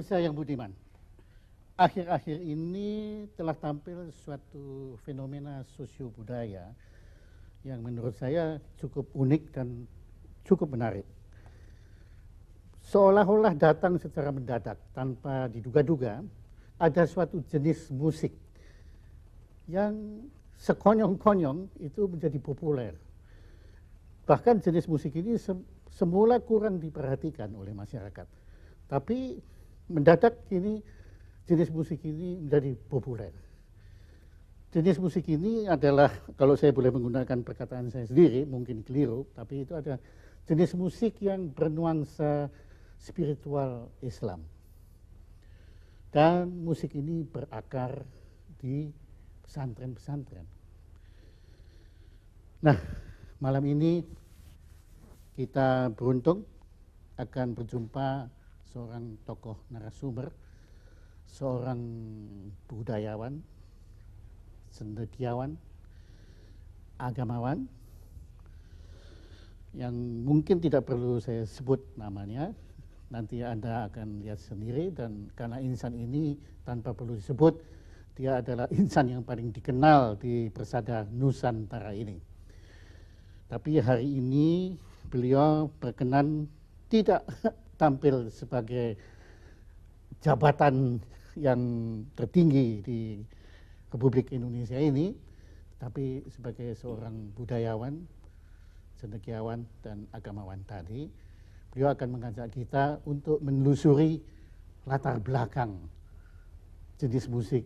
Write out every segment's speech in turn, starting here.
Pemirsa yang budiman, akhir-akhir ini telah tampil suatu fenomena sosio-budaya yang menurut saya cukup unik dan cukup menarik. Seolah-olah datang secara mendadak tanpa diduga-duga, ada suatu jenis musik yang sekonyong-konyong itu menjadi populer. Bahkan jenis musik ini semula kurang diperhatikan oleh masyarakat. Tapi mendadak ini jenis musik ini menjadi populer. Jenis musik ini adalah kalau saya boleh menggunakan perkataan saya sendiri mungkin keliru, tapi itu ada jenis musik yang bernuansa spiritual Islam. Dan musik ini berakar di pesantren-pesantren. Nah, malam ini kita beruntung akan berjumpa seorang tokoh narasumber, seorang budayawan, sendekiawan, agamawan, yang mungkin tidak perlu saya sebut namanya, nanti Anda akan lihat sendiri dan karena insan ini tanpa perlu disebut, dia adalah insan yang paling dikenal di persada Nusantara ini. Tapi hari ini beliau berkenan tidak tampil sebagai jabatan yang tertinggi di Republik Indonesia ini, tapi sebagai seorang budayawan, cendekiawan, dan agamawan tadi, beliau akan mengajak kita untuk menelusuri latar belakang jenis musik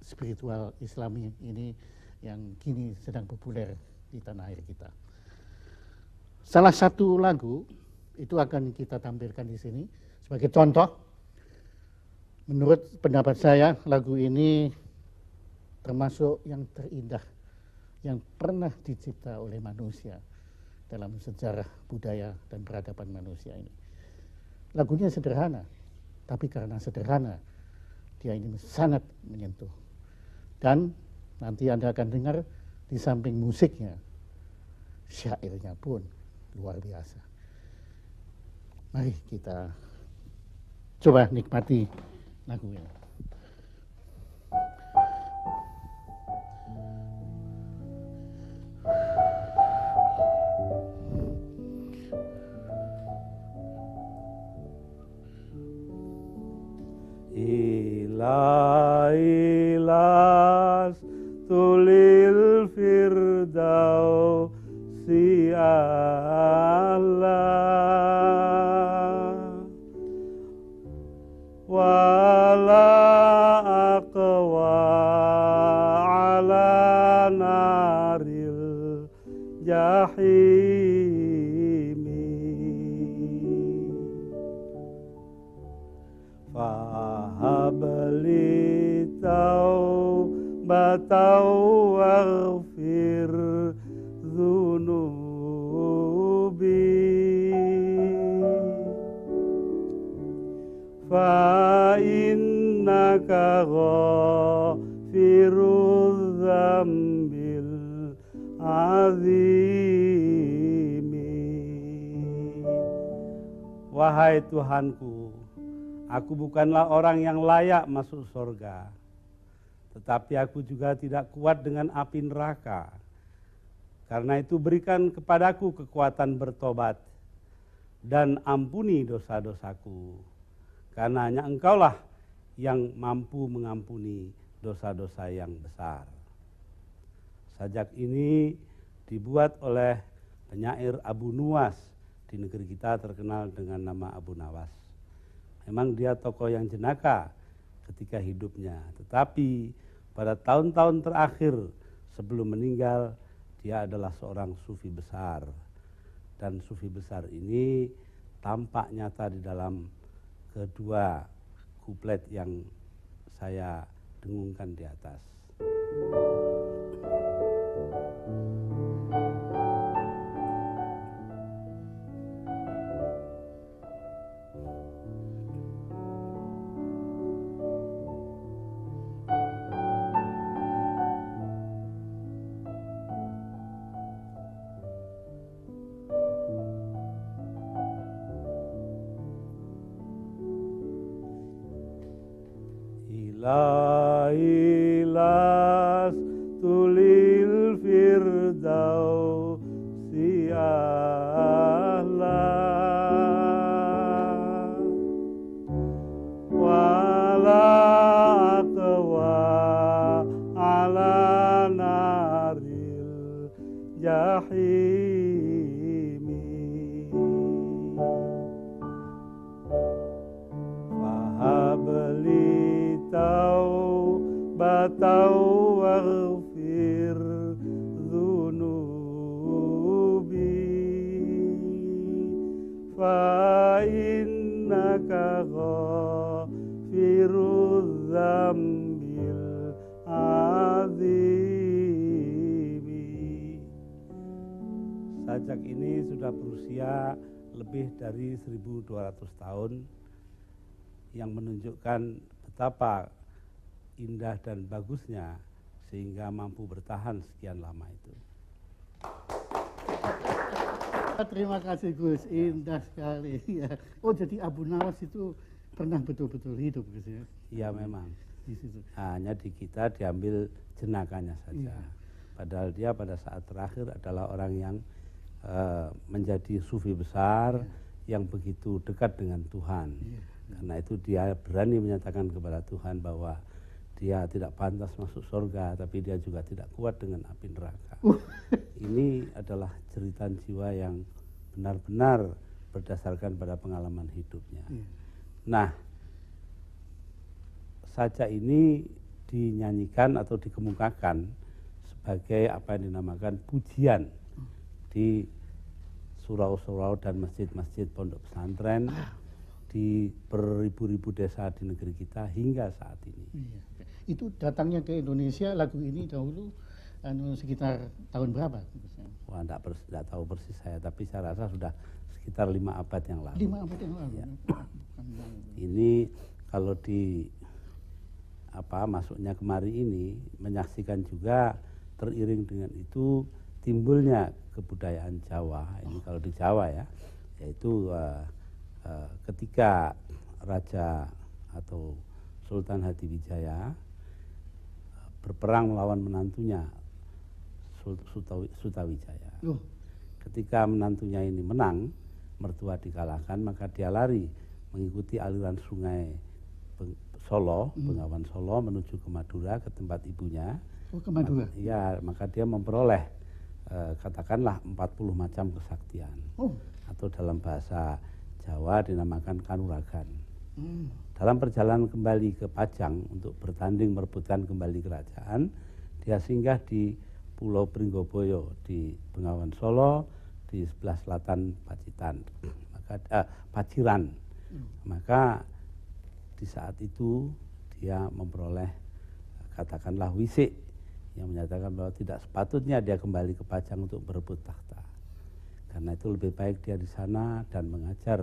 spiritual islami ini yang kini sedang populer di tanah air kita. Salah satu lagu itu akan kita tampilkan di sini sebagai contoh. Menurut pendapat saya, lagu ini termasuk yang terindah yang pernah dicipta oleh manusia dalam sejarah budaya dan peradaban manusia ini. Lagunya sederhana, tapi karena sederhana, dia ini sangat menyentuh. Dan nanti Anda akan dengar di samping musiknya, syairnya pun luar biasa. Mari kita coba nikmati lagunya. Ilah Wahai Tuhanku, aku bukanlah orang yang layak masuk surga, tetapi aku juga tidak kuat dengan api neraka. Karena itu berikan kepadaku kekuatan bertobat dan ampuni dosa-dosaku. Karena hanya engkaulah yang mampu mengampuni dosa-dosa yang besar. Sajak ini dibuat oleh penyair Abu Nuwas di negeri kita terkenal dengan nama Abu Nawas. Memang dia tokoh yang jenaka ketika hidupnya, tetapi pada tahun-tahun terakhir sebelum meninggal dia adalah seorang sufi besar. Dan sufi besar ini tampak nyata di dalam kedua kuplet yang saya dengungkan di atas. sajak ini sudah berusia lebih dari 1200 tahun yang menunjukkan betapa indah dan bagusnya sehingga mampu bertahan sekian lama itu. Ah, terima kasih Gus, indah sekali. Ya. Oh jadi Abu Nawas itu pernah betul-betul hidup Gus ya? Iya memang. Di situ. Hanya di kita diambil jenakannya saja. Ya. Padahal dia pada saat terakhir adalah orang yang uh, menjadi sufi besar, ya. yang begitu dekat dengan Tuhan. Ya. Karena itu dia berani menyatakan kepada Tuhan bahwa dia tidak pantas masuk surga, tapi dia juga tidak kuat dengan api neraka. Uh. Ini adalah cerita jiwa yang benar-benar berdasarkan pada pengalaman hidupnya. Hmm. Nah, saja ini dinyanyikan atau dikemukakan sebagai apa yang dinamakan pujian di surau-surau dan masjid-masjid pondok pesantren ah. di beribu-ribu desa di negeri kita hingga saat ini. Iya. Itu datangnya ke Indonesia lagu ini dahulu anu sekitar tahun berapa? Wah, enggak, pers enggak tahu persis saya, tapi saya rasa sudah sekitar lima abad yang lalu. Lima abad yang lalu. Ya. ini kalau di apa masuknya kemari ini menyaksikan juga teriring dengan itu timbulnya kebudayaan Jawa. Ini kalau di Jawa ya, yaitu uh, uh, ketika raja atau Sultan Hadiwijaya eh, berperang melawan menantunya Sutawijaya. Oh. Ketika menantunya ini menang, mertua dikalahkan, maka dia lari mengikuti aliran sungai Solo, hmm. Bengawan Solo menuju ke Madura ke tempat ibunya. Oh, ke Madura. Iya, maka dia memperoleh eh, katakanlah 40 macam kesaktian. Oh. Atau dalam bahasa Jawa dinamakan kanuragan. Hmm. Dalam perjalanan kembali ke Pajang untuk bertanding merebutkan kembali kerajaan, dia singgah di Pulau Pringgoboyo di Bengawan Solo di sebelah selatan Pacitan maka eh, Paciran hmm. maka di saat itu dia memperoleh eh, katakanlah wisik yang menyatakan bahwa tidak sepatutnya dia kembali ke Pajang untuk berebut tahta karena itu lebih baik dia di sana dan mengajar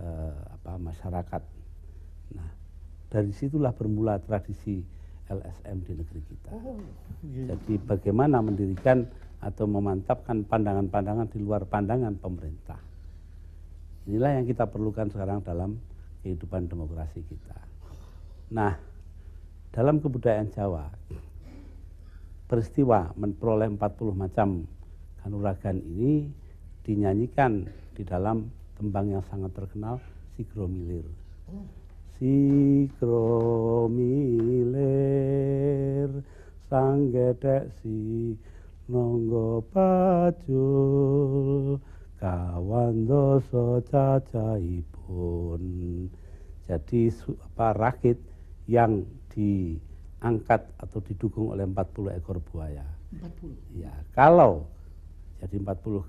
eh, apa masyarakat nah dari situlah bermula tradisi LSM di negeri kita. Oh, iya. Jadi bagaimana mendirikan atau memantapkan pandangan-pandangan di luar pandangan pemerintah. Inilah yang kita perlukan sekarang dalam kehidupan demokrasi kita. Nah, dalam kebudayaan Jawa, peristiwa memperoleh 40 macam kanuragan ini dinyanyikan di dalam tembang yang sangat terkenal, Sikromilir. Oh sikro milir sang si nonggo pacul kawan doso cacahipun jadi apa rakit yang diangkat atau didukung oleh 40 ekor buaya 40 ya kalau jadi 40 uh, eh,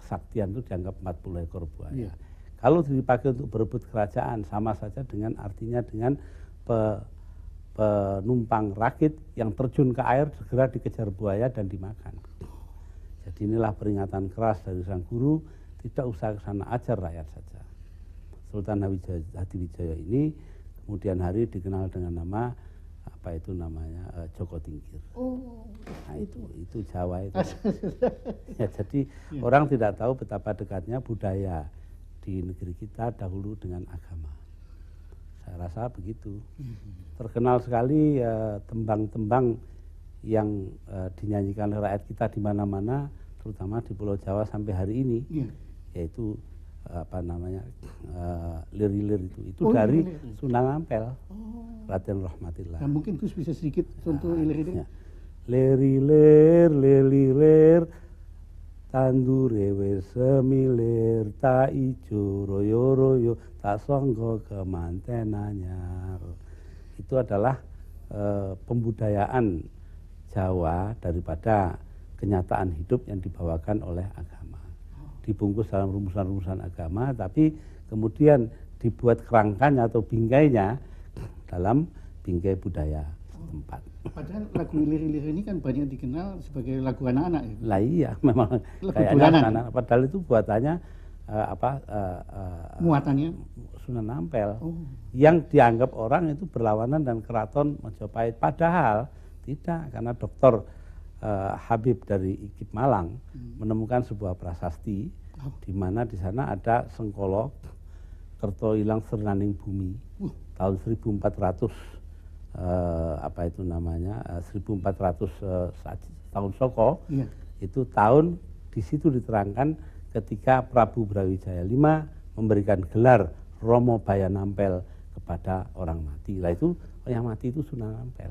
kesaktian itu dianggap 40 ekor buaya yeah. Kalau dipakai untuk berebut kerajaan sama saja dengan artinya dengan pe, penumpang rakit yang terjun ke air segera dikejar buaya dan dimakan. Jadi inilah peringatan keras dari sang guru, tidak usah kesana ajar rakyat saja. Sultan Hadiwijaya ini kemudian hari dikenal dengan nama apa itu namanya uh, Joko Tingkir. Oh. Nah itu itu Jawa itu. ya jadi ya. orang tidak tahu betapa dekatnya budaya di negeri kita dahulu dengan agama. Saya rasa begitu. Hmm. Terkenal sekali ya, tembang-tembang uh, yang e, dinyanyikan oleh rakyat kita di mana-mana, terutama di Pulau Jawa sampai hari ini, yeah. yaitu apa namanya e, lirir-lirir uh, itu itu oh, iya, dari iya, Sunan Ampel oh. Raden Rahmatillah. Nah, mungkin terus bisa sedikit contoh nah, lirirnya. Lirir lir lirir tandure wis semilir tak ijo royo-royo tak songgo kemanten itu adalah e, pembudayaan Jawa daripada kenyataan hidup yang dibawakan oleh agama dibungkus dalam rumusan-rumusan agama tapi kemudian dibuat kerangkanya atau bingkainya dalam bingkai budaya tempat. Padahal lagu lirik-lirik ini kan banyak dikenal sebagai lagu anak-anak ya. Lah iya, memang lagu kayaknya anak-anak. Padahal itu buatannya uh, apa uh, uh, muatannya Sunan Ampel oh. yang dianggap orang itu berlawanan dan keraton Majapahit. Padahal tidak karena dokter uh, Habib dari Ikip Malang hmm. menemukan sebuah prasasti oh. di mana di sana ada Sengkolok Kerto Ilang Sernaning Bumi uh. tahun 1400 uh, apa itu namanya uh, 1400 uh, tahun Soko iya. itu tahun di situ diterangkan ketika Prabu Brawijaya V memberikan gelar Romo Bayanampel kepada orang mati. Lah itu yang mati itu Sunan Ampel.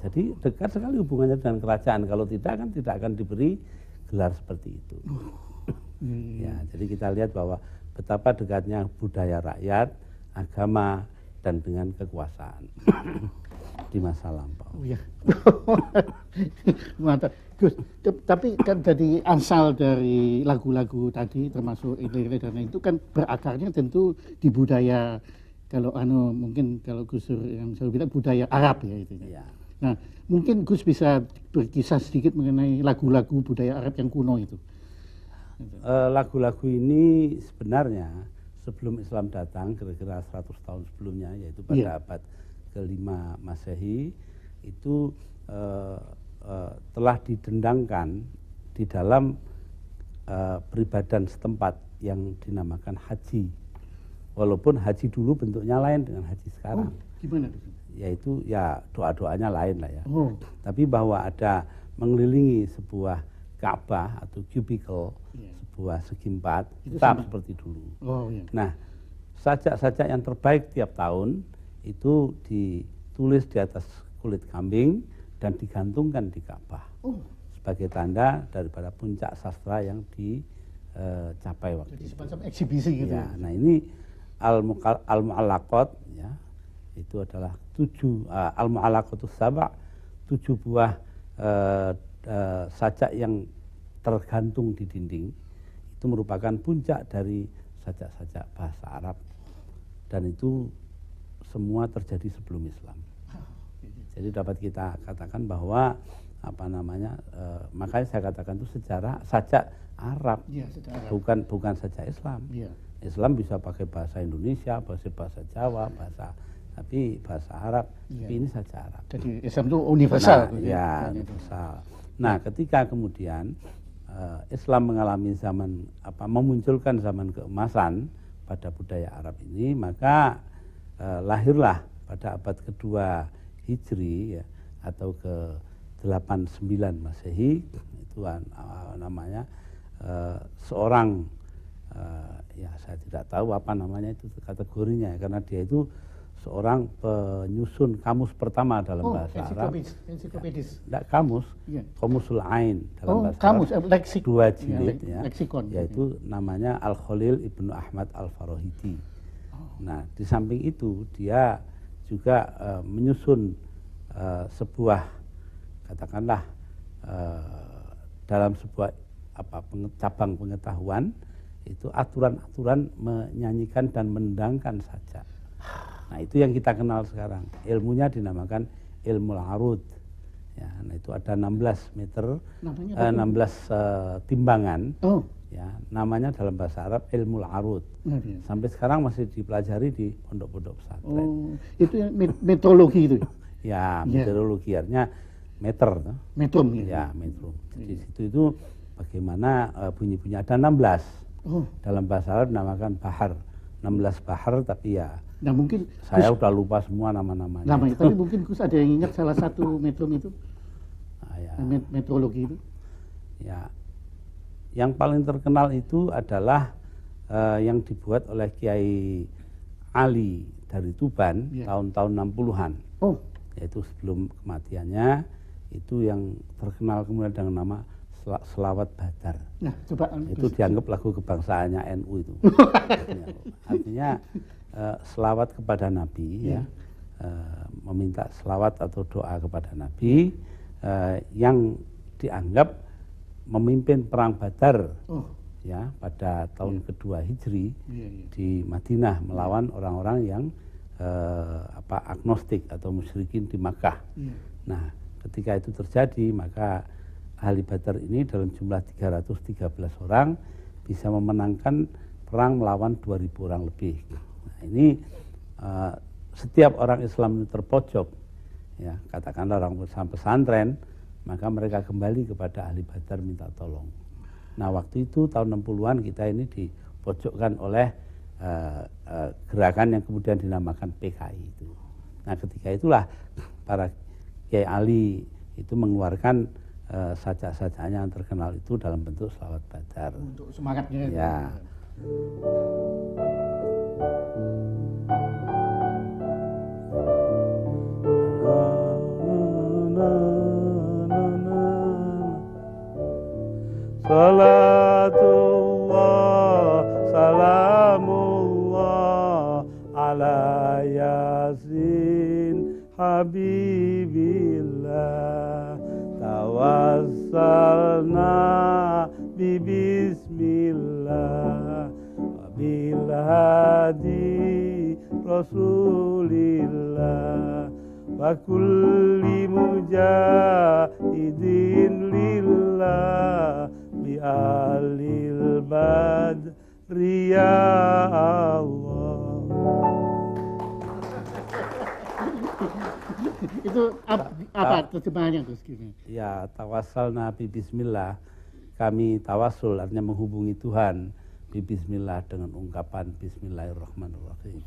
Jadi dekat sekali hubungannya dengan kerajaan. Kalau tidak kan tidak akan diberi gelar seperti itu. Hmm. Ya, jadi kita lihat bahwa betapa dekatnya budaya rakyat, agama, dan dengan kekuasaan di masa lampau. Oh, ya. Mantap. Gus, tapi kan dari asal dari lagu-lagu tadi termasuk ini dan itu kan berakarnya tentu di budaya kalau anu mungkin kalau Gus yang saya bilang budaya Arab ya itu. Ya. Nah, mungkin Gus bisa berkisah sedikit mengenai lagu-lagu budaya Arab yang kuno itu. Eh, lagu-lagu uh, ini sebenarnya sebelum Islam datang, kira-kira 100 tahun sebelumnya, yaitu pada yeah. abad kelima Masehi, itu uh, uh, telah didendangkan di dalam uh, eh, peribadan setempat yang dinamakan haji. Walaupun haji dulu bentuknya lain dengan haji sekarang. Oh, gimana? Yaitu ya doa-doanya lain lah ya. Oh. Tapi bahwa ada mengelilingi sebuah Ka'bah atau cubicle Iya. sebuah segi empat tetap sama. seperti dulu. Oh, yeah. Nah, sajak-sajak yang terbaik tiap tahun itu ditulis di atas kulit kambing dan digantungkan di Ka'bah oh. sebagai tanda daripada puncak sastra yang dicapai eh, waktu Jadi itu. semacam eksibisi gitu. Ya, nah ini al muallaqat ya itu adalah tujuh uh, eh, al muallaqatus sabak tujuh buah uh, uh, sajak yang tergantung di dinding itu merupakan puncak dari sajak-sajak bahasa Arab dan itu semua terjadi sebelum Islam. Jadi dapat kita katakan bahwa apa namanya e, makanya saya katakan itu sejarah sajak Arab, ya, sejarah. bukan bukan sajak Islam. Ya. Islam bisa pakai bahasa Indonesia, bahasa bahasa Jawa, bahasa tapi bahasa Arab, ya. tapi ini sajak Arab. Jadi Islam itu universal. Nah, ya, universal. Nah, ketika kemudian Eh, Islam mengalami zaman apa memunculkan zaman keemasan pada budaya Arab ini maka eh, lahirlah pada abad kedua Hijri ya, atau ke 89 Masehi itu eh, namanya uh, seorang uh, ya saya tidak tahu apa namanya itu kategorinya karena dia itu seorang penyusun kamus pertama dalam oh, bahasa Arab. Ensiklopedis. Tidak ya, kamus, yeah. Komusul Ain dalam oh, bahasa kamus, Arab. Eh, leksik. Dua ya, jilid yeah, leksikon. Yaitu yeah. namanya Al Khalil Ibnu Ahmad Al Farohiti. Oh. Nah, di samping itu dia juga uh, menyusun uh, sebuah katakanlah uh, dalam sebuah apa cabang pengetahuan itu aturan-aturan menyanyikan dan mendangkan saja Nah itu yang kita kenal sekarang. Ilmunya dinamakan ilmu larut. Ya, nah itu ada 16 meter, namanya 16 uh, eh, eh, timbangan. Oh. Ya, namanya dalam bahasa Arab ilmu larut. Oh, iya. Sampai sekarang masih dipelajari di pondok-pondok pesantren. Oh, itu yang metodologi itu. ya, ya. Iya. artinya meter. Metrum. Iya. Ya, metrum. Jadi Di iya. situ itu bagaimana uh, eh, bunyi-bunyinya ada 16. Oh. Dalam bahasa Arab dinamakan bahar. 16 bahar tapi ya Nah mungkin saya Gus, udah lupa semua nama-namanya. Namanya, tapi mungkin Gus ada yang ingat salah satu metrum itu, ah, ya. nah, ya. metrologi itu. Ya, yang paling terkenal itu adalah uh, yang dibuat oleh Kiai Ali dari Tuban ya. tahun-tahun 60-an. Oh. Yaitu sebelum kematiannya itu yang terkenal kemudian dengan nama Selawat Badar. Nah, coba itu dianggap lagu kebangsaannya NU itu. artinya, artinya Eh, selawat kepada Nabi yeah. ya uh, meminta selawat atau doa kepada Nabi uh, yang dianggap memimpin perang Badar oh. ya pada tahun yeah. kedua Hijri yeah, yeah. di Madinah melawan orang-orang yang uh, apa agnostik atau musyrikin di Makkah. Yeah. Nah, ketika itu terjadi maka ahli Badar ini dalam jumlah 313 orang bisa memenangkan perang melawan 2000 orang lebih ini uh, setiap orang Islam terpojok, ya katakanlah orang pesantren, maka mereka kembali kepada ahli badar minta tolong. Nah waktu itu tahun 60-an kita ini dipojokkan oleh uh, uh, gerakan yang kemudian dinamakan PKI itu. Nah ketika itulah para Kiai Ali itu mengeluarkan uh, sajak-sajaknya yang terkenal itu dalam bentuk selawat badar. Untuk semangatnya. Ya. Itu. Salatullah, salamullah ala yasin habibillah tawassalna bi bismillah للهادي رسول الله وكل مجاهد لله بأهل البدر يا الله itu ap, apa terjemahannya Gus Ya, tawasal Nabi Bismillah. Kami tawasul artinya menghubungi Tuhan bismillah dengan ungkapan bismillahirrahmanirrahim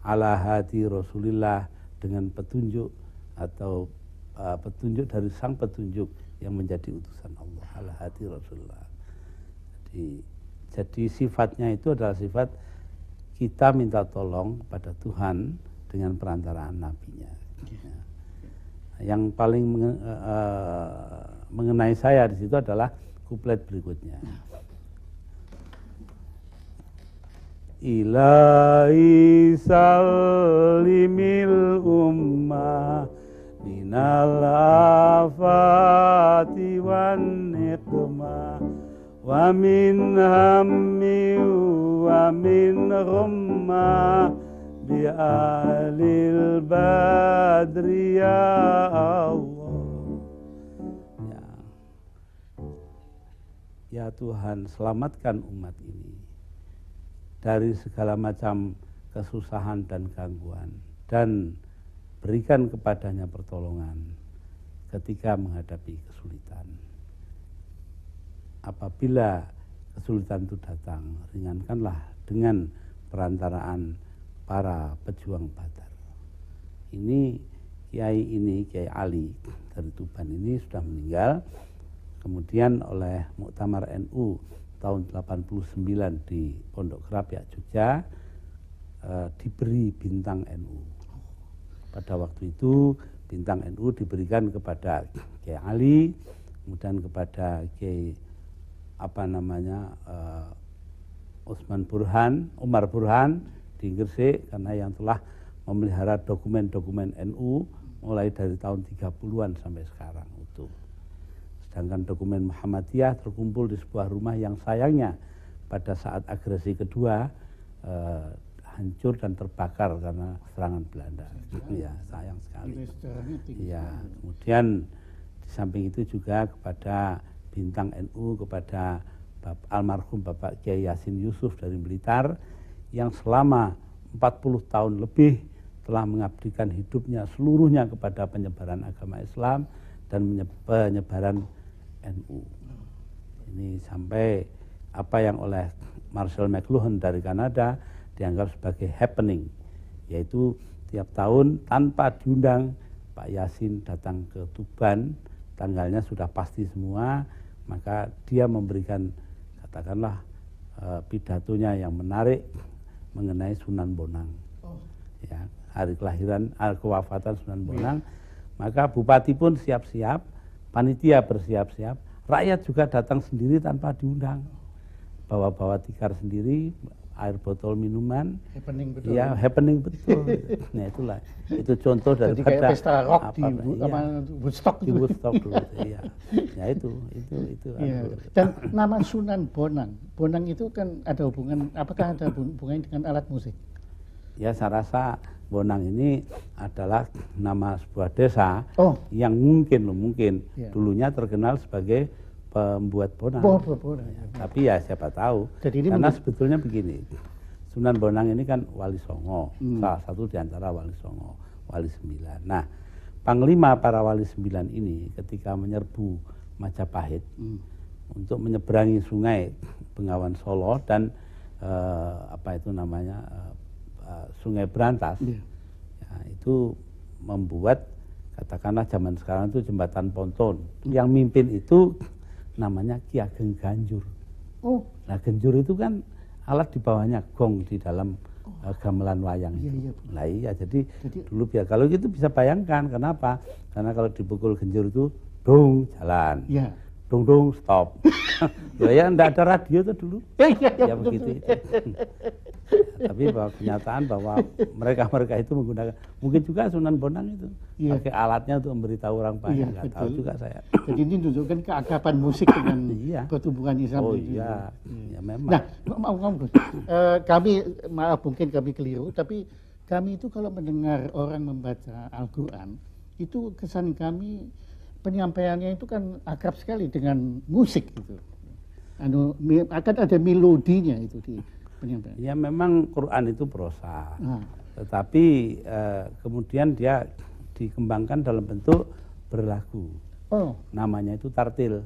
ala hati rasulillah dengan petunjuk atau uh, petunjuk dari sang petunjuk yang menjadi utusan Allah ala hati rasulillah. jadi jadi sifatnya itu adalah sifat kita minta tolong pada Tuhan dengan perantaraan nabinya ya. yang paling menge uh, uh mengenai saya di situ adalah kuplet berikutnya ilahi salimil ummah minal afati wan niqmah wa min hammi wa min ghamma bi alil badri ya Allah ya. ya Tuhan selamatkan umat ini dari segala macam kesusahan dan gangguan dan berikan kepadanya pertolongan ketika menghadapi kesulitan. Apabila kesulitan itu datang, ringankanlah dengan perantaraan para pejuang Badar. Ini Kiai ini, Kiai Ali dari Tuban ini sudah meninggal. Kemudian oleh Muktamar NU tahun 89 di Pondok Kerapia Jogja eh, diberi bintang NU. Pada waktu itu bintang NU diberikan kepada Kiai Ali, kemudian kepada Kiai apa namanya eh, Osman Burhan, Umar Burhan di Gresik karena yang telah memelihara dokumen-dokumen NU mulai dari tahun 30-an sampai sekarang. Sedangkan dokumen Muhammadiyah terkumpul di sebuah rumah yang sayangnya pada saat agresi kedua eh, hancur dan terbakar karena serangan Belanda. ya sayang sekali. Iya, kemudian di samping itu juga kepada bintang NU kepada Bap almarhum Bapak Kiai Yasin Yusuf dari Blitar yang selama 40 tahun lebih telah mengabdikan hidupnya seluruhnya kepada penyebaran agama Islam dan penyebaran NU. Ini sampai apa yang oleh Marshall McLuhan dari Kanada dianggap sebagai happening, yaitu tiap tahun tanpa diundang Pak Yasin datang ke Tuban, tanggalnya sudah pasti semua, maka dia memberikan katakanlah eh, pidatonya yang menarik mengenai Sunan Bonang. Oh. Ya, hari kelahiran, hari kewafatan Sunan iya. Bonang. Maka bupati pun siap-siap panitia bersiap-siap, rakyat juga datang sendiri tanpa diundang. Bawa-bawa tikar sendiri, air botol minuman happening betul ya happening betul nah itulah itu contoh dari kayak pesta rock apa, di bu, apa, iya. Woodstock di Woodstock dulu iya ya itu itu itu ya. dan nama Sunan Bonang Bonang itu kan ada hubungan apakah ada hubungan dengan alat musik ya saya rasa Bonang ini adalah nama sebuah desa oh. yang mungkin loh mungkin ya. dulunya terkenal sebagai pembuat Bonang. Bo, bo, bo, ya. Tapi ya siapa tahu. Jadi ini Karena sebetulnya begini. Sunan Bonang ini kan Wali Songo, hmm. salah satu di antara Wali Songo, Wali Sembilan. Nah, panglima para Wali Sembilan ini ketika menyerbu Majapahit hmm. untuk menyeberangi sungai Bengawan Solo dan eh, apa itu namanya eh, Eh, Sungai Berantas yeah. ya, itu membuat katakanlah zaman sekarang itu jembatan ponton. Hmm. Yang mimpin itu namanya Ki Ageng Ganjur. Oh. Nah Ganjur itu kan alat di bawahnya gong di dalam oh. uh, gamelan wayang iya, Iya, nah iya jadi, jadi dulu biar kalau gitu bisa bayangkan kenapa? Karena kalau dipukul genjur itu dong jalan. Iya dong dong stop Loh ya enggak ada radio tuh dulu iya, iya, iya. ya begitu tapi bahwa kenyataan bahwa mereka mereka itu menggunakan mungkin juga Sunan Bonang itu ya. pakai alatnya untuk memberitahu orang banyak ya, tahu juga saya jadi ini menunjukkan keagapan musik dengan iya. pertumbuhan Islam oh, iya. Hmm. ya nah, memang nah mau kamu uh, eh, kami maaf mungkin kami keliru tapi kami itu kalau mendengar orang membaca Al-Quran itu kesan kami penyampaiannya itu kan akrab sekali dengan musik itu. Anu, akan ada melodinya itu di penyampaian. Ya memang Quran itu prosa, nah. tetapi eh, kemudian dia dikembangkan dalam bentuk berlagu. Oh. Namanya itu tartil.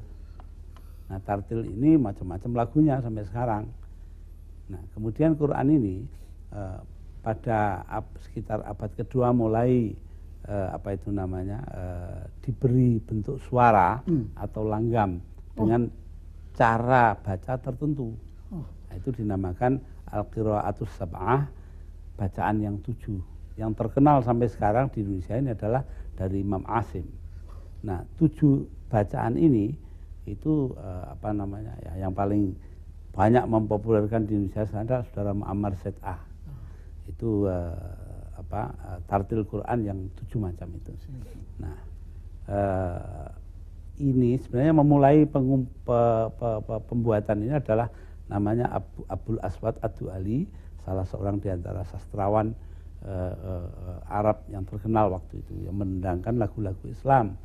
Nah tartil ini macam-macam lagunya sampai sekarang. Nah kemudian Quran ini eh, pada ab, sekitar abad kedua mulai eh, apa itu namanya eh, diberi bentuk suara hmm. atau langgam oh. dengan cara baca tertentu. Oh. Nah, itu dinamakan al-qiraatus sab'ah, bacaan yang tujuh. Yang terkenal sampai sekarang di Indonesia ini adalah dari Imam Asim. Nah, tujuh bacaan ini itu eh, apa namanya ya yang paling banyak mempopulerkan di Indonesia sekarang adalah saudara Muammar Set'ah. Oh. Itu eh, apa eh, tartil Quran yang tujuh macam itu. Nah, eh, ini sebenarnya memulai pengum, pe, pe, pe, pembuatan ini adalah namanya Abu, Abdul Aswad Adu Ali, salah seorang di antara sastrawan eh, Arab yang terkenal waktu itu yang mendangkan lagu-lagu Islam.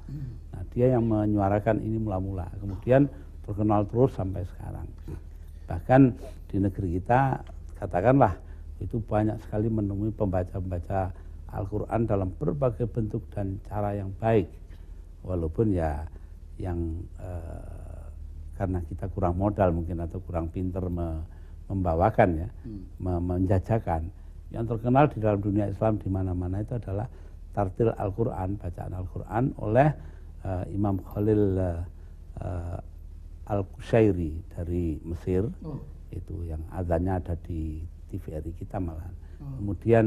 Nah, dia yang menyuarakan ini mula-mula. Kemudian terkenal terus sampai sekarang. Bahkan di negeri kita katakanlah itu banyak sekali menemui pembaca-pembaca Al-Quran dalam berbagai bentuk dan cara yang baik. Walaupun ya yang e, karena kita kurang modal mungkin atau kurang pinter me, membawakan ya, hmm. menjajakan. Yang terkenal di dalam dunia Islam di mana-mana itu adalah tartil Al-Quran, bacaan Al-Quran oleh e, Imam Khalil e, eh, al qusairi dari Mesir. Oh. Itu yang adanya ada di TVRI ya, kita malah. Hmm. Kemudian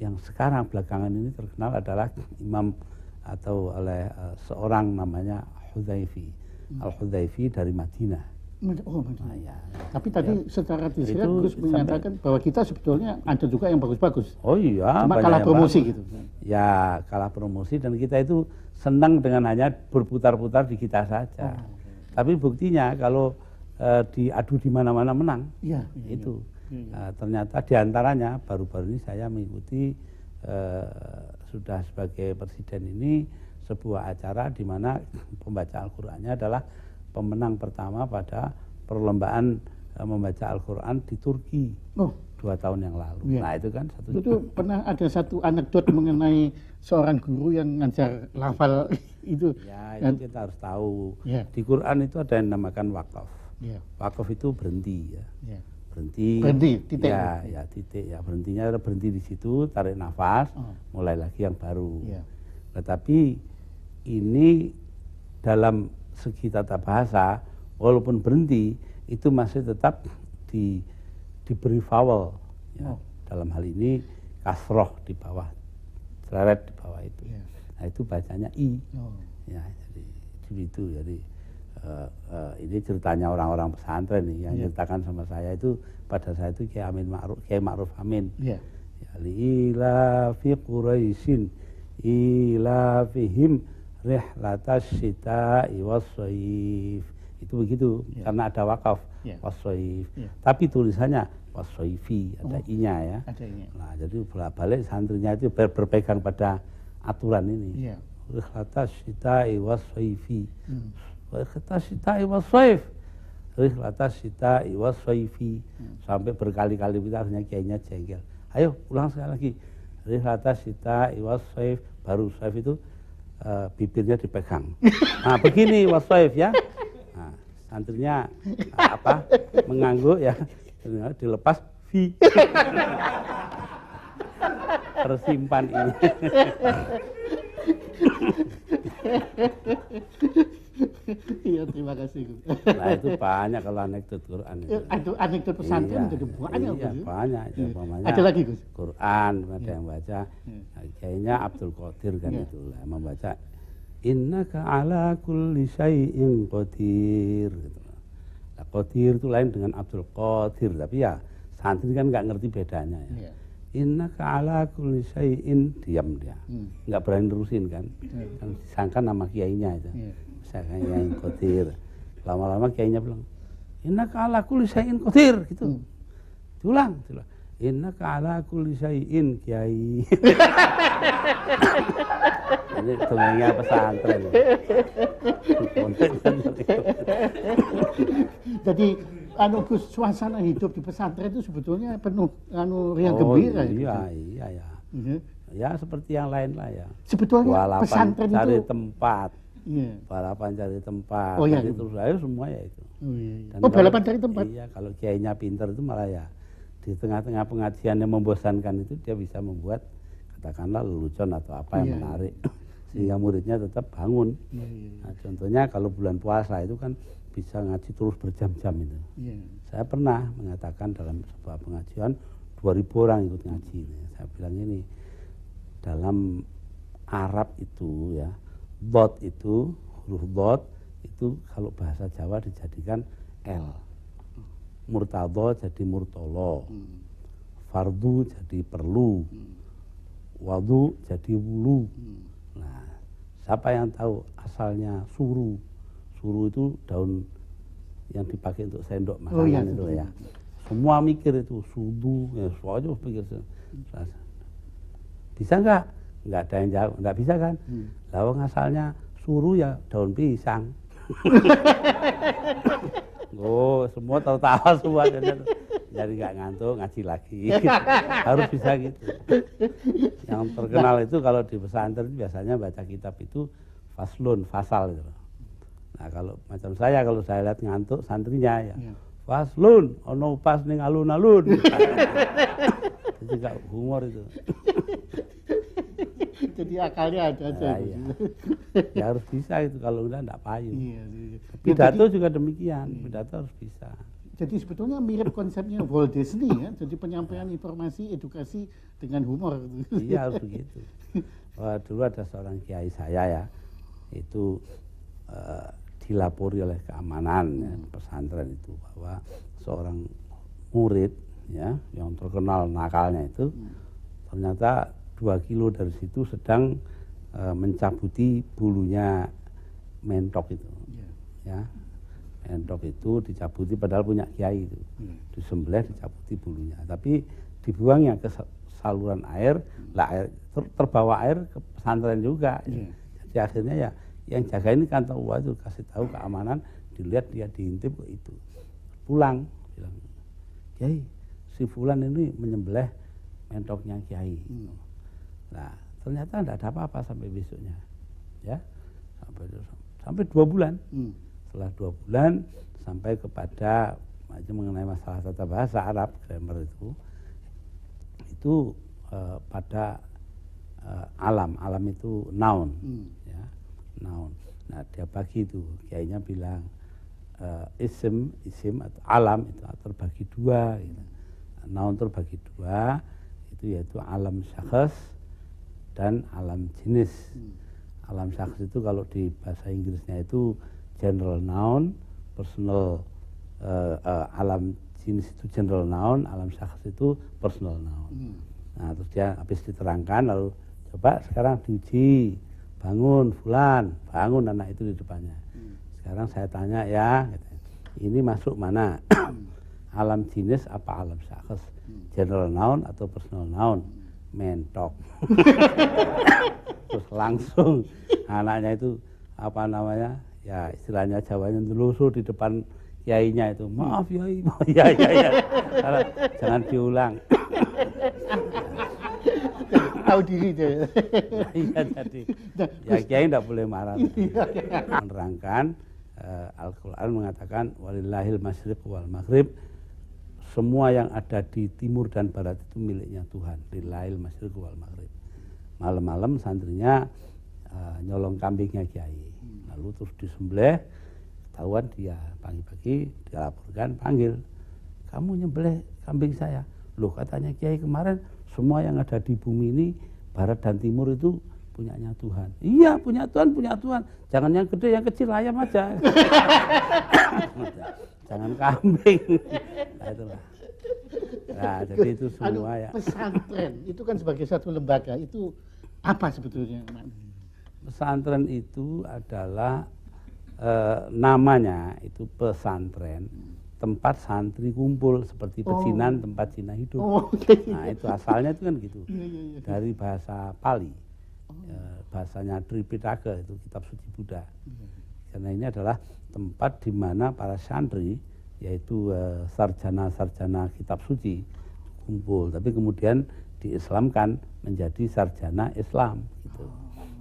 yang sekarang belakangan ini terkenal adalah imam atau oleh uh, seorang namanya Hudayfi. Hmm. Al-Hudayfi dari Madinah. Oh, Madinah. Nah, ya, Tapi ya. tadi secara tidak Gus menyatakan bahwa kita sebetulnya ada juga yang bagus-bagus. Oh iya. Cuma kalah promosi gitu. Ya, kalah promosi dan kita itu senang dengan hanya berputar-putar di kita saja. Oh, Tapi buktinya kalau uh, diadu di mana-mana menang. Iya. Itu. Ya. Hmm. Nah, ternyata diantaranya baru-baru ini saya mengikuti eh, sudah sebagai presiden ini sebuah acara di mana pembaca Al-Qur'annya adalah pemenang pertama pada perlombaan eh, membaca Al-Qur'an di Turki. Oh dua tahun yang lalu. Ya. Nah itu kan satu. Itu pernah ada satu anekdot mengenai seorang guru yang ngajar lafal itu. Ya itu Dan, kita harus tahu. Ya. Di Quran itu ada yang namakan wakaf. Ya. Wakaf itu berhenti ya. ya berhenti. Berhenti, titik. Ya, ya titik. Ya berhentinya berhenti di situ, tarik nafas, oh. mulai lagi yang baru. Yeah. Tetapi ini dalam segi tata bahasa, walaupun berhenti itu masih tetap di diberi vowel. Ya. Oh. Dalam hal ini kasroh di bawah, seret di bawah itu. Yeah. Nah itu bacanya i. Oh. Ya, jadi itu jadi uh, uh, ini ceritanya orang-orang pesantren nih yang yeah. ceritakan sama saya itu pada saya itu Kiai Amin Ma'ruf Kiai Ma'ruf Amin. Yeah. Ya ila fi Quraisyin ila fihim rihlatas syita'i was Itu begitu yeah. karena ada wakaf yeah. was Yeah. Tapi tulisannya was ada oh. i-nya ya. Ada Nah, jadi bolak-balik santrinya itu ber berpegang pada aturan ini. Yeah. Rihlatas syita'i was Hmm Rihlata syita'i wa soif. Rihlata syita'i wa soifi. Sampai berkali-kali kita akhirnya kayaknya jengkel. Ayo ulang sekali lagi. Rihlata syita'i wa soif. Baru soif itu uh, bibirnya dipegang. Nah begini wa soif ya. Nah, santrinya eh, apa mengangguk ya. Dilepas fi tersimpan ini. itu. Nah itu banyak kalau anekdot Quran. Itu. Aduh, eh, anekdot pesantren iya, itu iya, banyak. Iya, hmm. banyak. banyak. Iya. banyak. Ada lagi Gus? Quran, ada iya. yang baca. Iya. Nah, kayaknya Abdul Qadir kan itu lah, membaca Inna ka ala kulli syai'in qadir. Gitu. Nah, qadir itu lain dengan Abdul Qadir, tapi ya santri kan nggak ngerti bedanya ya. Yeah. ka ala kulli syai'in diam dia. Hmm. Nggak berani nerusin kan. Yeah. Kan disangka nama kiainya itu. Yeah. Misalkan yang qadir lama-lama kayaknya bilang inna ala kulli syai'in gitu hmm. tulang tulang inna ala kuli kiai ini tunggangnya pesantren jadi anu suasana hidup di pesantren itu sebetulnya penuh anu riang oh, gembira ya, iya, iya iya ya. ya seperti yang lain lah ya sebetulnya Walapan pesantren cari tempat yeah. balapan cari tempat oh, iya, iya. terus saya semua ya itu oh, iya, iya. oh balapan kalau, cari tempat iya kalau kiainya pinter itu malah ya di tengah-tengah pengajian yang membosankan itu dia bisa membuat katakanlah lelucon atau apa yang yeah. menarik sehingga muridnya tetap bangun yeah, yeah. Iya. Nah, contohnya kalau bulan puasa itu kan bisa ngaji terus berjam-jam itu yeah. saya pernah mengatakan dalam sebuah pengajian 2000 orang ikut ngaji saya bilang ini dalam Arab itu ya Bot itu huruf bot itu kalau bahasa Jawa dijadikan L murtado jadi murtolo fardu jadi perlu wadu jadi wulu nah siapa yang tahu asalnya suru suru itu daun yang dipakai untuk sendok makanan oh, iya, itu iya. ya semua mikir itu sudu ya soalnya pikir nah, bisa nggak nggak ada yang jawab nggak bisa kan hmm. lawang asalnya suruh ya daun pisang oh semua tahu-tahu semua jadi nggak ngantuk ngaji lagi harus bisa gitu yang terkenal itu kalau di pesantren biasanya baca kitab itu faslun fasal gitu nah kalau macam saya kalau saya lihat ngantuk santrinya ya, ya. faslun ono pas ning alun-alun itu juga humor itu jadi akalnya ada aja. Nah, iya. ya harus bisa itu kalau udah enggak payu. Iya, iya. iya. Ya, pidato juga demikian, iya. pidato harus bisa. Jadi sebetulnya mirip konsepnya Walt Disney ya, jadi penyampaian informasi edukasi dengan humor. iya harus begitu. Wah, dulu ada seorang kiai saya ya, itu uh, dilapori oleh keamanan ya, pesantren itu bahwa seorang murid ya yang terkenal nakalnya itu hmm. ternyata dua kilo dari situ sedang uh, mencabuti bulunya mentok itu. Yeah. Ya mentok itu dicabuti padahal punya kiai itu Yeah. Hmm. disembelih dicabuti bulunya tapi dibuangnya ke saluran air hmm. lah air ter terbawa air ke pesantren juga Yeah. jadi akhirnya ya yang jaga ini kantor uang itu kasih tahu keamanan dilihat dia diintip itu pulang bilang kiai si fulan ini menyembelih mentoknya kiai hmm. Nah, ternyata tidak ada apa-apa sampai besoknya. Ya. Sampai sampai dua bulan. Hmm. Setelah dua bulan sampai kepada mengenai masalah tata bahasa Arab grammar itu itu eh, pada eh, alam alam itu noun hmm. ya noun nah dia bagi itu kayaknya bilang uh, isim isim atau alam itu terbagi dua gitu. noun terbagi dua itu yaitu alam syakhs dan alam jenis. Hmm. Alam saksi itu kalau di bahasa Inggrisnya itu general noun, personal uh, uh, alam jenis itu general noun, alam saksi itu personal noun. Hmm. Nah, terus dia habis diterangkan lalu coba sekarang diuji bangun fulan, bangun anak itu di depannya. Hmm. Sekarang saya tanya ya, ini masuk mana? alam jenis apa alam saksi? General noun atau personal noun? mentok terus langsung anaknya itu apa namanya ya istilahnya Jawanya telusur di depan yai-nya itu maaf yai ya ya ya jangan diulang tahu diri deh iya jadi ya kiai tidak boleh marah iya, iya. menerangkan uh, Al-Quran mengatakan walillahil masyriq wal maghrib semua yang ada di timur dan barat itu miliknya Tuhan di lail masyriq wal maghrib malam-malam santrinya uh, nyolong kambingnya kiai lalu terus disembelih Tahuan dia pagi-pagi dilaporkan panggil kamu nyembelih kambing saya loh katanya kiai kemarin semua yang ada di bumi ini barat dan timur itu punyanya Tuhan. Iya, punya Tuhan, punya Tuhan. Jangan yang gede, yang kecil ayam aja. jangan kambing nah, itulah nah jadi itu anu, semua Aduh, ya pesantren itu kan sebagai satu lembaga itu apa sebetulnya pesantren itu adalah e, namanya itu pesantren tempat santri kumpul seperti oh. pecinan oh. tempat Cina hidup. Oh, okay. Nah itu asalnya itu kan gitu iya, iya, iya. dari bahasa Pali, oh. e, bahasanya Tripitaka itu kitab suci Buddha. Karena ini adalah tempat di mana para santri yaitu eh, sarjana-sarjana kitab suci kumpul tapi kemudian diislamkan menjadi sarjana Islam gitu.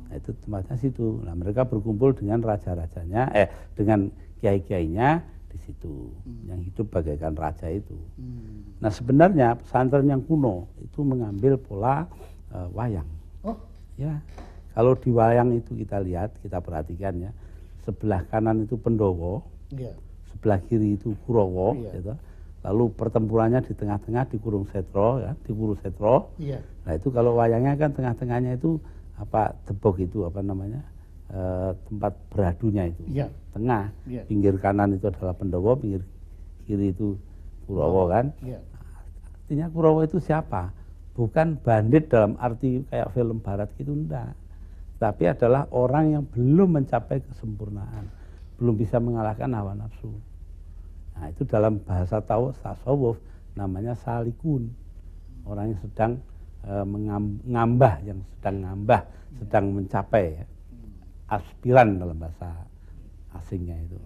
Nah, itu tempatnya situ. Nah, mereka berkumpul dengan raja-rajanya eh dengan kiai-kiainya di situ hmm. yang hidup bagaikan raja itu. Hmm. Nah sebenarnya pesantren yang kuno itu mengambil pola uh, wayang. Oh. Ya, kalau di wayang itu kita lihat, kita perhatikan ya, sebelah kanan itu Pendowo, yeah. sebelah kiri itu Kurowo, yeah. gitu. Lalu pertempurannya di tengah-tengah di Kurung Setro, ya, di Kurung Setro. Yeah. Nah itu kalau wayangnya kan tengah-tengahnya itu apa tebok itu apa namanya e, tempat beradunya itu. Yeah. Tengah, yeah. pinggir kanan itu adalah Pendowo, pinggir kiri itu Kurowo iya. kan. Yeah. Artinya Kurowo itu siapa? Bukan bandit dalam arti kayak film Barat gitu enggak tapi adalah orang yang belum mencapai kesempurnaan, belum bisa mengalahkan hawa nafsu. Nah, itu dalam bahasa tasawuf namanya salikun. Orang yang sedang e, mengambah, yang sedang ngambah, sedang mencapai ya. aspiran dalam bahasa asingnya itu.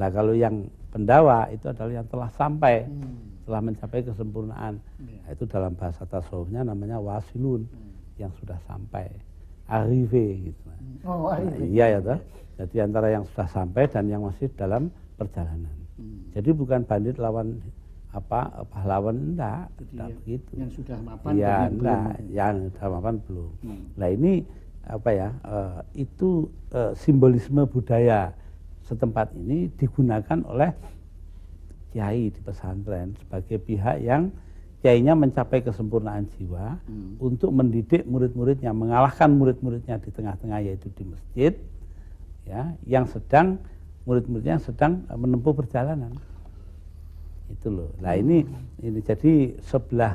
Nah, kalau yang pendawa itu adalah yang telah sampai, hmm. telah mencapai kesempurnaan. Ya. Nah, itu dalam bahasa tasawufnya namanya wasilun, yang sudah sampai. Arrive, gitu. Oh, Nah, Iya ya toh. Jadi antara yang sudah sampai dan yang masih dalam perjalanan. Hmm. Jadi bukan bandit lawan apa pahlawan enggak, Jadi enggak yang begitu. Yang sudah mapan ya, yang enggak, belum. Yang sudah mapan belum. Hmm. Nah ini apa ya uh, itu uh, simbolisme budaya setempat ini digunakan oleh kiai di pesantren sebagai pihak yang kiainya mencapai kesempurnaan jiwa hmm. untuk mendidik murid-muridnya, mengalahkan murid-muridnya di tengah-tengah yaitu di masjid ya, yang sedang murid-muridnya sedang e, menempuh perjalanan. Itu loh. Nah, ini hmm. ini jadi sebelah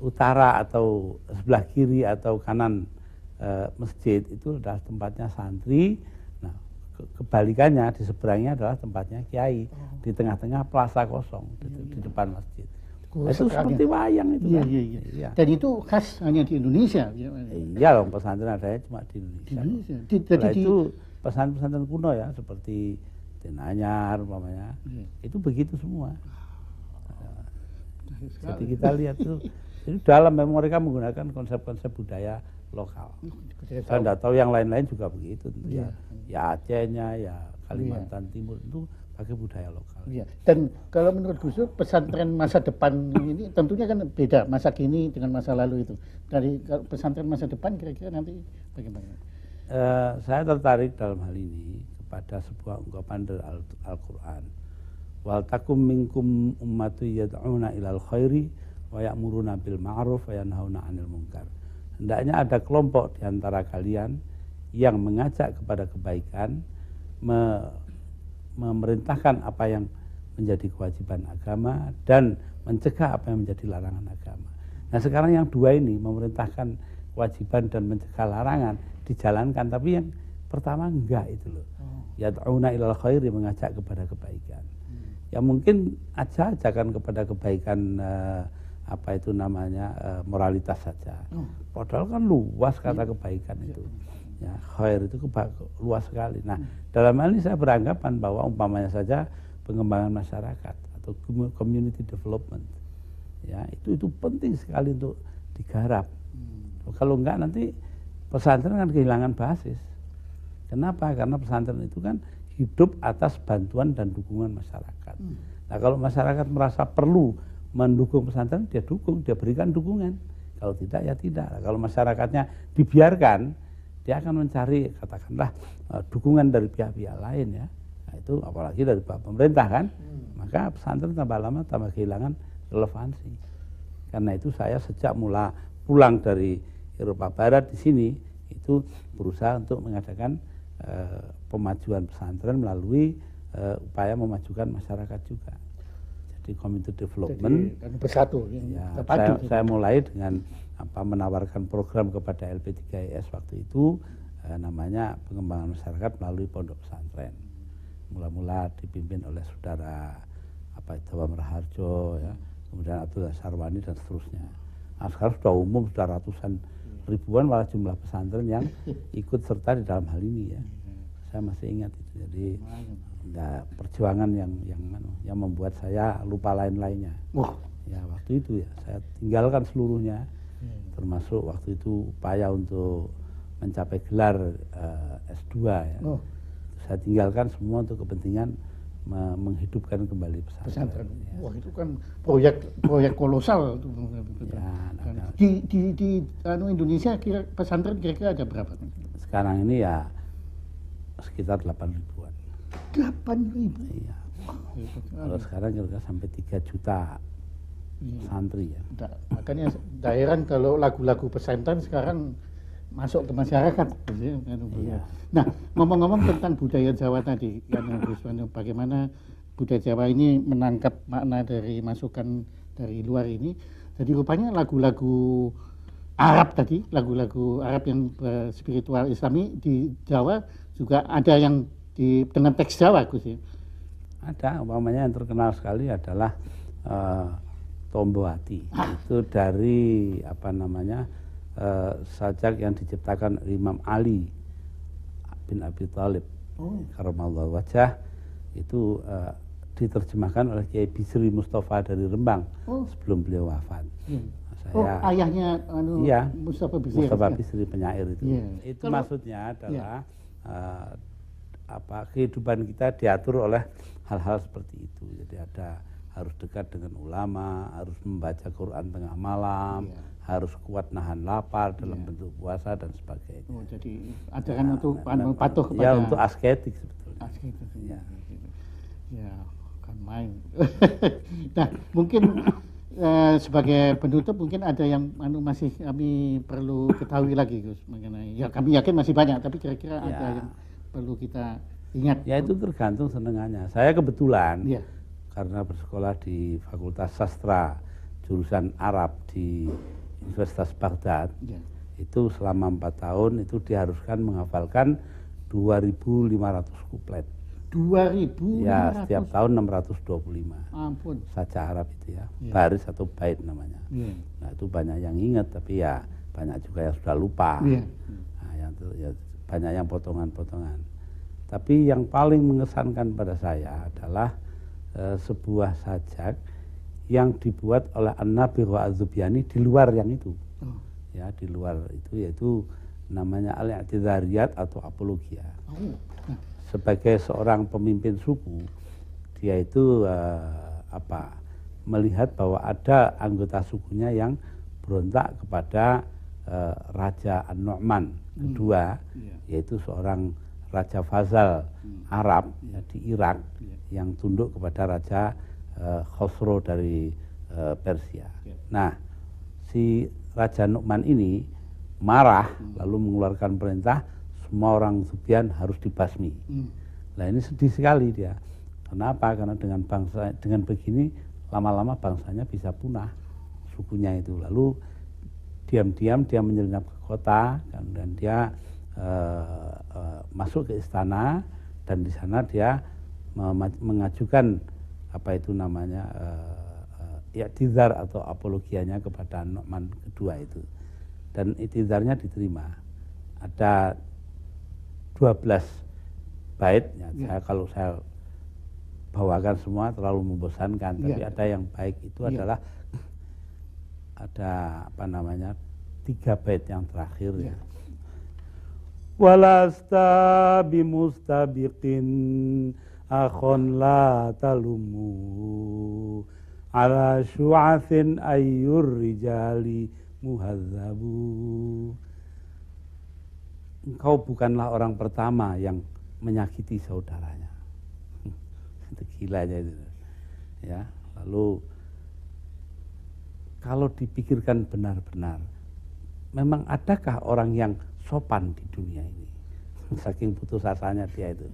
utara atau sebelah kiri atau kanan e, masjid itu adalah tempatnya santri. Nah, ke kebalikannya di seberangnya adalah tempatnya kiai oh. di tengah-tengah plaza kosong di, iya, di iya. depan masjid itu seperti wayang itu iya, kan. Iya, iya. iya. Dan itu khas hanya di Indonesia. Iya dong, pesantren saya cuma di Indonesia. Di Indonesia. Nah, di, jadi di... itu pesantren-pesantren kuno ya, seperti Tenanyar, umpamanya. Iya. Itu begitu semua. Nah, jadi kita lihat tuh, itu dalam memang mereka menggunakan konsep-konsep budaya lokal. Oh, saya tidak tahu yang lain-lain juga begitu. Tentu iya. Ya, ya Acehnya, ya Kalimantan iya. Timur itu pakai budaya lokal. Iya. Dan kalau menurut Gus Dur pesantren masa depan ini tentunya kan beda masa kini dengan masa lalu itu. Dari pesantren masa depan kira-kira nanti bagaimana? Uh, saya tertarik dalam hal ini kepada sebuah ungkapan dari Al-Qur'an. Wal takum minkum ummatu yad'una ilal khairi wa ya'muruna bil ma'ruf wa yanhauna 'anil munkar. Hendaknya ada kelompok di antara kalian yang mengajak kepada kebaikan, me memerintahkan apa yang menjadi kewajiban agama dan mencegah apa yang menjadi larangan agama. Nah sekarang yang dua ini memerintahkan kewajiban dan mencegah larangan dijalankan, tapi yang pertama enggak itu loh. Oh. Ya ta'una ilal khairi mengajak kepada kebaikan. Hmm. Ya mungkin aja ajakan kepada kebaikan eh, apa itu namanya eh, moralitas saja. Oh. Padahal kan luas kata iya. kebaikan itu. Iya. Ya, khair itu luas sekali. Nah, dalam hal ini saya beranggapan bahwa umpamanya saja pengembangan masyarakat atau community development. Ya, itu itu penting sekali untuk digarap. Hmm. Kalau enggak nanti pesantren kan kehilangan basis. Kenapa? Karena pesantren itu kan hidup atas bantuan dan dukungan masyarakat. Hmm. Nah, kalau masyarakat merasa perlu mendukung pesantren, dia dukung, dia berikan dukungan. Kalau tidak ya tidak. Nah, kalau masyarakatnya dibiarkan, dia akan mencari katakanlah eh, dukungan dari pihak-pihak lain ya nah, itu apalagi dari pemerintah kan hmm. maka pesantren tambah lama tambah kehilangan relevansi karena itu saya sejak mula pulang dari Eropa Barat di sini itu berusaha untuk mengadakan uh, pemajuan pesantren melalui uh, upaya memajukan masyarakat juga di community development. Jadi, bersatu. Ya, saya, gitu. saya mulai dengan apa menawarkan program kepada LP3IS waktu itu eh, namanya pengembangan masyarakat melalui pondok pesantren. Mula-mula dipimpin oleh saudara apa Dawam Raharjo ya, kemudian Abdullah Sarwani dan seterusnya. Nah, sekarang sudah umum sudah ratusan ribuan malah jumlah pesantren yang ikut serta di dalam hal ini ya. Iya. Saya masih ingat itu. Jadi enggak perjuangan yang yang anu, yang membuat saya lupa lain-lainnya. Oh. Ya waktu itu ya saya tinggalkan seluruhnya, hmm. termasuk waktu itu upaya untuk mencapai gelar uh, eh, S2 ya. Oh. Saya tinggalkan semua untuk kepentingan menghidupkan kembali pesantren. pesantren. Ya. Wah itu kan proyek proyek kolosal itu. Ya, nah, nah. di di di anu Indonesia kira pesantren kira-kira ada berapa? Sekarang ini ya sekitar 8.000 ribu. ya. Kalau sekarang kira sampai 3 juta hmm. santri ya. Da, makanya daerah kalau lagu-lagu pesantren sekarang masuk ke masyarakat. Kan iya. Nah, ngomong-ngomong tentang budaya Jawa tadi, yang bagaimana budaya Jawa ini menangkap makna dari masukan dari luar ini. Jadi rupanya lagu-lagu Arab tadi, lagu-lagu Arab yang eh, spiritual Islami di Jawa juga ada yang di dengan teks Jawa Gus ya? Ada umpamanya yang terkenal sekali adalah uh, Tombo Hati. Ah. Itu dari apa namanya uh, sajak yang diciptakan Imam Ali bin Abi Talib, Oh. Karomallahu wajah itu uh, diterjemahkan oleh Kiai Bisri Mustafa dari Rembang oh. sebelum beliau wafat. Yeah. Iya. Saya, oh, ayahnya anu iya, Mustafa Bisri. Mustafa Bisri penyair itu. Yeah. Itu Kalau, maksudnya iya. adalah yeah. uh, apa kehidupan kita diatur oleh hal-hal seperti itu. Jadi ada harus dekat dengan ulama, harus membaca Quran tengah malam, yeah. harus kuat nahan lapar dalam yeah. bentuk puasa dan sebagainya. Oh, jadi kan ya, untuk nah, nah, patuh ya, kepada Ya, untuk asketik sebetulnya. Asketik. Ya. Ya, kan main. nah, mungkin eh, sebagai penutup mungkin ada yang anu masih kami perlu ketahui lagi Gus mengenai ya kami yakin masih banyak tapi kira-kira ya. ada yang perlu kita ingat? Ya itu tergantung senengannya. Saya kebetulan ya. karena bersekolah di Fakultas Sastra jurusan Arab di Universitas Baghdad. Ya. Itu selama empat tahun itu diharuskan menghafalkan 2.500 kuplet. 2.500? Ya, setiap tahun 625. Ampun. Saja Arab itu ya. ya. Baris atau bait namanya. Ya. Nah, itu banyak yang ingat tapi ya banyak juga yang sudah lupa. Iya. Nah, ya. yang, ya, banyak yang potongan-potongan. Tapi yang paling mengesankan pada saya adalah e, sebuah sajak yang dibuat oleh An-Nabi wa di luar yang itu. Oh. Ya, di luar itu yaitu namanya Al-I'tidhariyat atau Apologia. Oh. Sebagai seorang pemimpin suku, dia itu e, apa? melihat bahwa ada anggota sukunya yang berontak kepada Eh, Raja An-Nu'man hmm. kedua hmm. Iya. yeah. yaitu seorang Raja Fazal hmm. Arab yeah. Ya, di Irak yeah. yang tunduk kepada Raja uh, eh, Khosro dari uh, Persia. Yeah. Nah, si Raja Nu'man ini marah hmm. lalu mengeluarkan perintah semua orang Subian harus dibasmi. Hmm. Nah ini sedih sekali dia. Kenapa? Karena dengan bangsa dengan begini lama-lama bangsanya bisa punah sukunya itu. Lalu diam-diam dia menyelinap ke kota dan, dia uh, uh, masuk ke istana dan di sana dia mengajukan apa itu namanya uh, eh, uh, tizar atau apologianya kepada Nokman kedua itu dan itidarnya diterima ada 12 bait ya, ya, saya kalau saya bawakan semua terlalu membosankan ya. tapi ada yang baik itu ya. adalah ada apa namanya tiga bait yang terakhir ya. Walasta bimustabiqin akhon la talumu ala syu'athin ayyur rijali muhazzabu engkau bukanlah orang pertama yang menyakiti saudaranya itu gilanya itu ya lalu kalau dipikirkan benar-benar, memang adakah orang yang sopan di dunia ini? Saking putus asanya dia itu.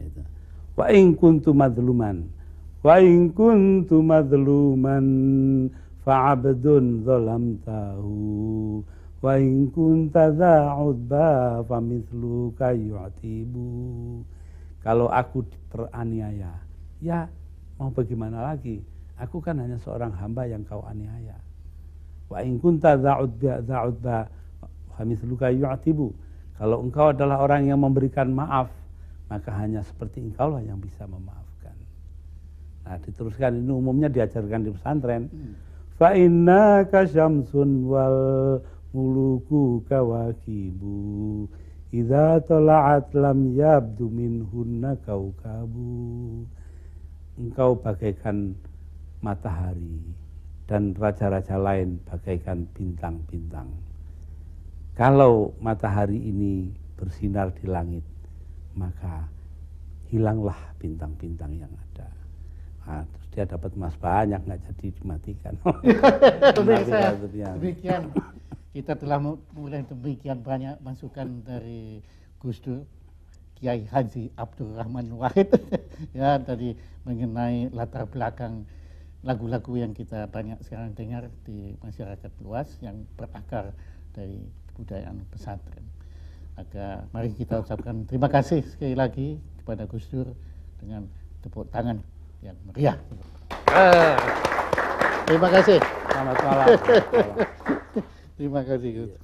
itu. Wa ing kuntu madluman, wa ing kuntu madluman fa'abdun tahu, wa ing kunta dha'udba fa mithluka kayatibu. Kalau aku diperaniaya, ya mau bagaimana lagi? Aku kan hanya seorang hamba yang kau aniaya. Wa in kunta za'udba hamis luka yu'tibu. Kalau engkau adalah orang yang memberikan maaf, maka hanya seperti engkaulah yang bisa memaafkan. Nah, diteruskan ini umumnya diajarkan di pesantren. Hmm. Fa inna syamsun wal muluku kawakibu idza tala'at lam yabdu minhunna kaukabu. Engkau bagaikan matahari dan raja-raja lain bagaikan bintang-bintang. Kalau matahari ini bersinar di langit, maka hilanglah bintang-bintang yang ada. Nah, terus dia dapat emas banyak nggak jadi dimatikan. demikian kita telah mulai demikian banyak masukan dari Gus Dur Kiai Haji Abdul Rahman Wahid ya tadi mengenai latar belakang lagu-lagu yang kita banyak sekarang dengar di masyarakat luas yang berakar dari kebudayaan pesantren. Maka mari kita ucapkan terima kasih sekali lagi kepada Gus Dur dengan tepuk tangan yang meriah. Ah. Terima kasih. Selamat malam. Terima kasih Gus.